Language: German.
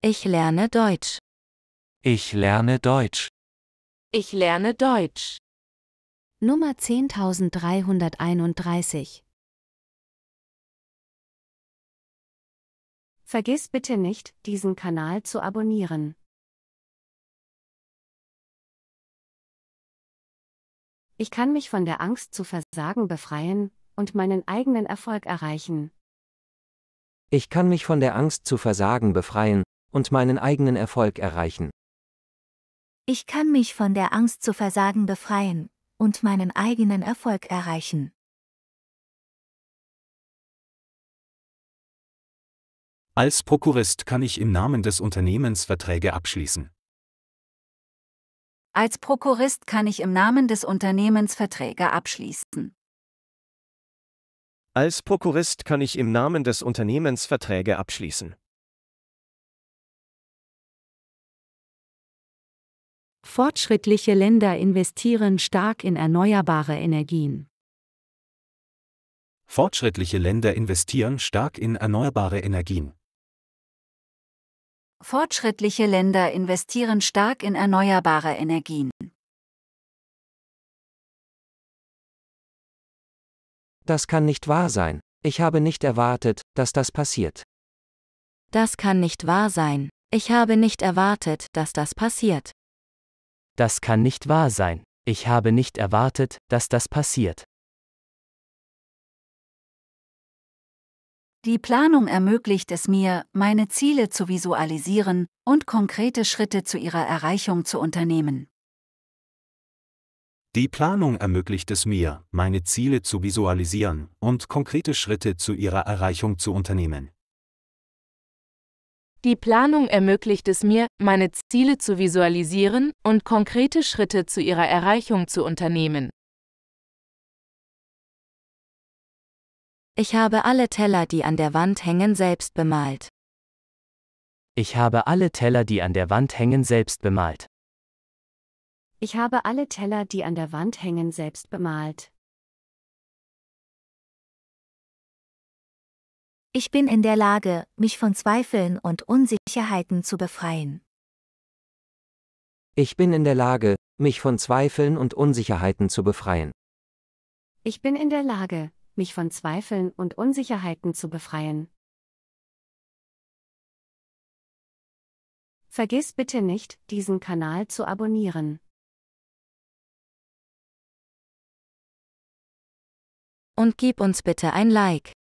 Ich lerne Deutsch. Ich lerne Deutsch. Ich lerne Deutsch. Nummer 10331. Vergiss bitte nicht, diesen Kanal zu abonnieren. Ich kann mich von der Angst zu versagen befreien und meinen eigenen Erfolg erreichen. Ich kann mich von der Angst zu versagen befreien und meinen eigenen Erfolg erreichen. Ich kann mich von der Angst zu versagen befreien und meinen eigenen Erfolg erreichen. Als Prokurist kann ich im Namen des Unternehmens Verträge abschließen. Als Prokurist kann ich im Namen des Unternehmens Verträge abschließen. Als Prokurist kann ich im Namen des Unternehmens Verträge abschließen. Fortschrittliche Länder investieren stark in erneuerbare Energien. Fortschrittliche Länder investieren stark in erneuerbare Energien. Fortschrittliche Länder investieren stark in erneuerbare Energien. Das kann nicht wahr sein. Ich habe nicht erwartet, dass das passiert. Das kann nicht wahr sein. Ich habe nicht erwartet, dass das passiert. Das kann nicht wahr sein. Ich habe nicht erwartet, dass das passiert. Die Planung ermöglicht es mir, meine Ziele zu visualisieren und konkrete Schritte zu ihrer Erreichung zu unternehmen. Die Planung ermöglicht es mir, meine Ziele zu visualisieren und konkrete Schritte zu ihrer Erreichung zu unternehmen. Die Planung ermöglicht es mir, meine Ziele zu visualisieren und konkrete Schritte zu ihrer Erreichung zu unternehmen. Ich habe alle Teller, die an der Wand hängen, selbst bemalt. Ich habe alle Teller, die an der Wand hängen, selbst bemalt. Ich habe alle Teller, die an der Wand hängen, selbst bemalt. Ich bin in der Lage, mich von Zweifeln und Unsicherheiten zu befreien. Ich bin in der Lage, mich von Zweifeln und Unsicherheiten zu befreien. Ich bin in der Lage, mich von Zweifeln und Unsicherheiten zu befreien. Vergiss bitte nicht, diesen Kanal zu abonnieren. Und gib uns bitte ein Like.